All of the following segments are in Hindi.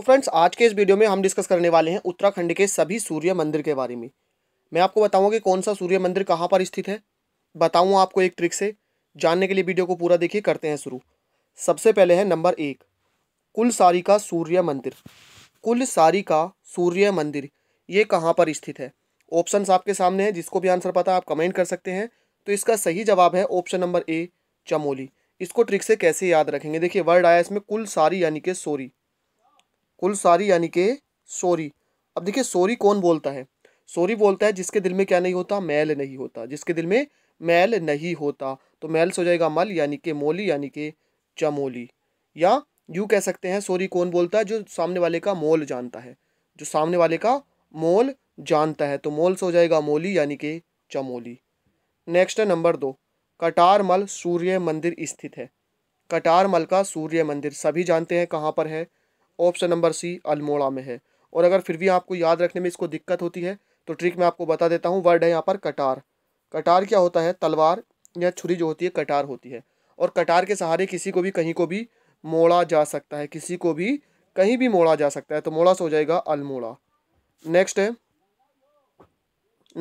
तो फ्रेंड्स आज के इस वीडियो में हम डिस्कस करने वाले हैं उत्तराखंड के सभी सूर्य मंदिर के बारे में मैं आपको बताऊंगा कि कौन सा सूर्य मंदिर कहाँ पर स्थित है बताऊँ आपको एक ट्रिक से जानने के लिए वीडियो को पूरा देखिए करते हैं शुरू सबसे पहले है नंबर एक कुल का सूर्य मंदिर कुल का सूर्य मंदिर ये कहाँ पर स्थित है ऑप्शन आपके सामने है जिसको भी आंसर पता है आप कमेंट कर सकते हैं तो इसका सही जवाब है ऑप्शन नंबर ए चमोली इसको ट्रिक से कैसे याद रखेंगे देखिए वर्ड आया इसमें कुल सारी यानी कि सोरी कुल सारी यानी कि सोरी अब देखिए सोरी कौन बोलता है सोरी बोलता है जिसके दिल में क्या नहीं होता मैल नहीं होता जिसके दिल में मैल नहीं होता तो मैल सो हो जाएगा मल यानी कि मोली यानी कि चमोली या यूँ कह सकते हैं सोरी कौन बोलता है जो सामने वाले का मोल जानता है जो सामने वाले का मोल जानता है तो मोल सो हो जाएगा मोली यानी कि चमोली नेक्स्ट है नंबर दो कटार मल सूर्य मंदिर स्थित है कटार मल का सूर्य मंदिर सभी जानते हैं कहाँ पर है ऑप्शन नंबर सी अल्मोड़ा में है और अगर फिर भी आपको याद रखने में इसको दिक्कत होती है तो ट्रिक मैं आपको बता देता हूँ वर्ड है यहाँ पर कटार कटार क्या होता है तलवार या छुरी जो होती है कटार होती है और कटार के सहारे किसी को भी कहीं को भी मोड़ा जा सकता है किसी को भी कहीं भी मोड़ा जा सकता है तो मोड़ा से हो जाएगा अल्मोड़ा नेक्स्ट है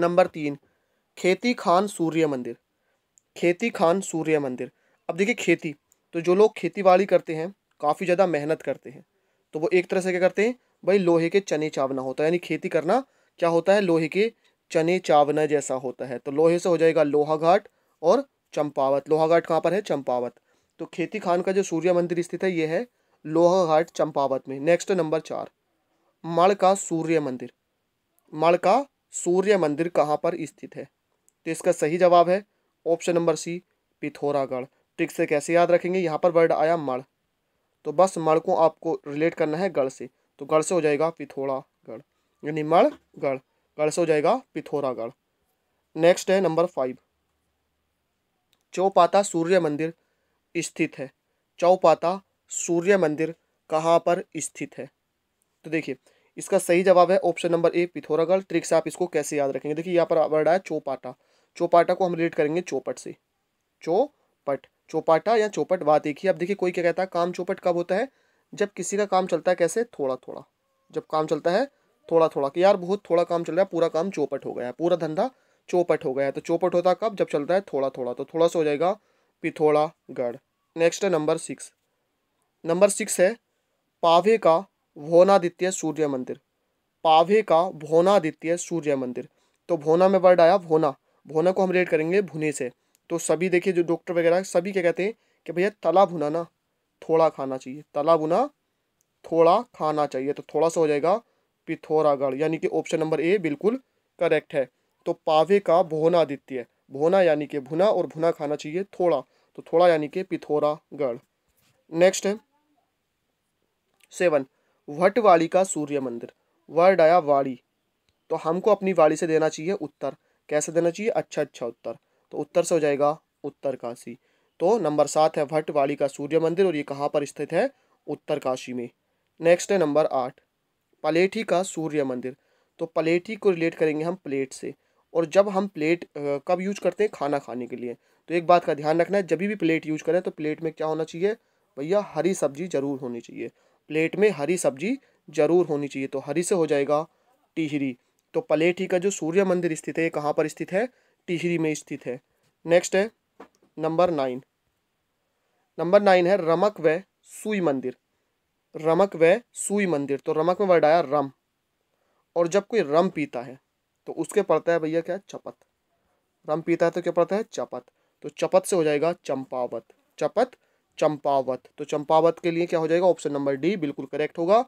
नंबर तीन खेती खान सूर्य मंदिर खेती खान सूर्य मंदिर अब देखिए खेती तो जो लोग खेती बाड़ी करते हैं काफ़ी ज़्यादा मेहनत करते हैं तो वो एक तरह से क्या करते हैं भाई लोहे के चने चावना होता है यानी खेती करना क्या होता है लोहे के चने चावना जैसा होता है तो लोहे से हो जाएगा लोहा घाट और चंपावत लोहा घाट कहाँ पर है चंपावत तो खेती खान का जो सूर्य मंदिर स्थित है ये है लोहा घाट चंपावत में नेक्स्ट नंबर चार मण का सूर्य मंदिर मण का सूर्य मंदिर कहाँ पर स्थित है तो इसका सही जवाब है option number C Pithoragarh trick से कैसे याद रखेंगे यहाँ पर वर्ड आया मढ़ तो बस मड़ को आपको रिलेट करना है गढ़ से तो गढ़ से हो जाएगा पिथौरागढ़ यानी मड़ गढ़ से हो जाएगा पिथौरागढ़ नेक्स्ट है नंबर फाइव चौपाता सूर्य मंदिर स्थित है चौपाता सूर्य मंदिर कहाँ पर स्थित है तो देखिए इसका सही जवाब है option number A Pithoragarh trick से आप इसको कैसे याद रखेंगे देखिए यहाँ पर वर्ड आया चौपाटा चौपाटा को हम रिलेट करेंगे चौपट से चौपट चौपाटा या चौपट बात एक ही अब देखिए कोई क्या कहता है काम चौपट कब होता है जब किसी का काम चलता है कैसे थोड़ा थोड़ा जब काम चलता है थोड़ा थोड़ा कि यार बहुत थोड़ा काम चल रहा है पूरा काम चौपट हो गया पूरा धंधा चौपट हो गया तो चौपट होता कब जब चलता है थोड़ा थोड़ा तो थोड़ा सा हो जाएगा गढ़ नेक्स्ट है नंबर सिक्स नंबर सिक्स है पावे का भोनादित्य सूर्य मंदिर पावे का भोनादित्य सूर्य मंदिर तो भोना में वर्ड आया भोना भोना को हम रेट करेंगे भुने से तो सभी देखिए जो डॉक्टर वगैरह सभी क्या कहते हैं कि भैया तला भुना ना थोड़ा खाना चाहिए तला भुना थोड़ा खाना चाहिए तो थोड़ा सा हो जाएगा पिथौरागढ़ यानी कि ऑप्शन नंबर ए बिल्कुल करेक्ट है तो पावे का भोना आदित्य भोना यानी कि भुना और भुना खाना चाहिए थोड़ा तो थोड़ा यानी कि पिथौरागढ़ नेक्स्ट है सेवन वटवाड़ी का सूर्य मंदिर वर्ड आया वाड़ी तो हमको अपनी वाड़ी से देना चाहिए उत्तर कैसे देना चाहिए अच्छा अच्छा उत्तर तो उत्तर से हो जाएगा उत्तरकाशी तो नंबर सात है भट्टवाड़ी का सूर्य मंदिर और ये कहाँ पर स्थित है उत्तरकाशी में नेक्स्ट है नंबर आठ पलेठी का सूर्य मंदिर तो पलेठी को रिलेट करेंगे हम प्लेट से और जब हम प्लेट कब यूज करते हैं खाना खाने के लिए तो एक बात का ध्यान रखना है जब भी प्लेट यूज करें तो प्लेट में क्या होना चाहिए भैया हरी सब्जी ज़रूर होनी चाहिए प्लेट में हरी सब्जी ज़रूर होनी चाहिए तो हरी से हो जाएगा टिहरी तो पलेठी का जो सूर्य मंदिर स्थित है ये कहाँ पर स्थित है तीसरी में स्थित है नेक्स्ट है नंबर नाइन नंबर नाइन है रमक व सुई मंदिर रमक व सुई मंदिर तो रमक में वर्ड आया रम और जब कोई रम पीता है तो उसके पड़ता है भैया क्या चपत रम पीता है तो क्या पड़ता है चपत तो चपत से हो जाएगा चंपावत चपत चंपावत तो चंपावत के लिए क्या हो जाएगा ऑप्शन नंबर डी बिल्कुल करेक्ट होगा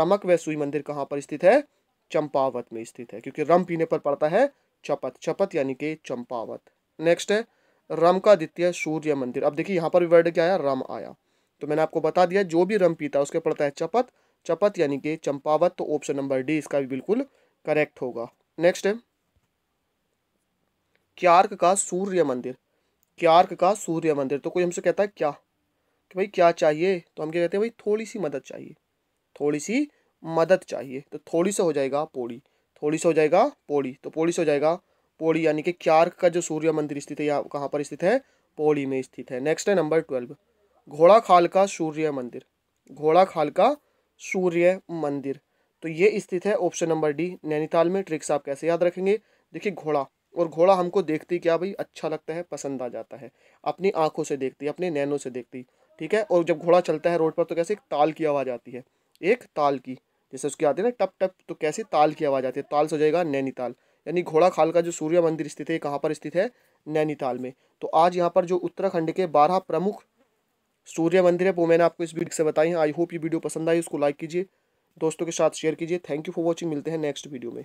रमक व सुई मंदिर कहाँ पर स्थित है चंपावत में स्थित है क्योंकि रम पीने पर पड़ता है चपत चपत यानी कि चंपावत नेक्स्ट है रम द्वितीय सूर्य मंदिर अब देखिए यहाँ पर भी वर्ड क्या आया रम आया तो मैंने आपको बता दिया जो भी रम पीता है उसके पड़ता है चपत चपत यानी कि चंपावत तो ऑप्शन नंबर डी इसका भी बिल्कुल करेक्ट होगा नेक्स्ट है क्यार्क का सूर्य मंदिर क्यार्क का सूर्य मंदिर तो कोई हमसे कहता है क्या कि भाई क्या चाहिए तो हम क्या कहते हैं भाई थोड़ी सी मदद चाहिए थोड़ी सी मदद चाहिए तो थोड़ी सा हो जाएगा पोड़ी थोड़ी से हो जाएगा पौड़ी तो पौड़ी से हो जाएगा पौड़ी यानी कि क्यार्क का जो सूर्य मंदिर स्थित है या कहाँ पर स्थित है पौड़ी में स्थित है नेक्स्ट है नंबर ट्वेल्व घोड़ा खाल का सूर्य मंदिर घोड़ा खाल का सूर्य मंदिर तो ये स्थित है ऑप्शन नंबर डी नैनीताल में ट्रिक्स आप कैसे याद रखेंगे देखिए घोड़ा और घोड़ा हमको देखते क्या भाई अच्छा लगता है पसंद आ जाता है अपनी आंखों से देखती अपने नैनों से देखती ठीक है और जब घोड़ा चलता है रोड पर तो कैसे एक ताल की आवाज़ आती है एक ताल की जैसे उसकी आती है ना टप टप तो कैसे ताल की आवाज़ आती है ताल से हो जाएगा नैनीताल यानी घोड़ा खाल का जो सूर्य मंदिर स्थित है कहाँ पर स्थित है नैनीताल में तो आज यहाँ पर जो उत्तराखंड के बारह प्रमुख सूर्य मंदिर है वो मैंने आपको इस वीडियो से बताई है आई होप ये वीडियो पसंद आई उसको लाइक कीजिए दोस्तों के साथ शेयर कीजिए थैंक यू फॉर वॉचिंग मिलते हैं नेक्स्ट वीडियो में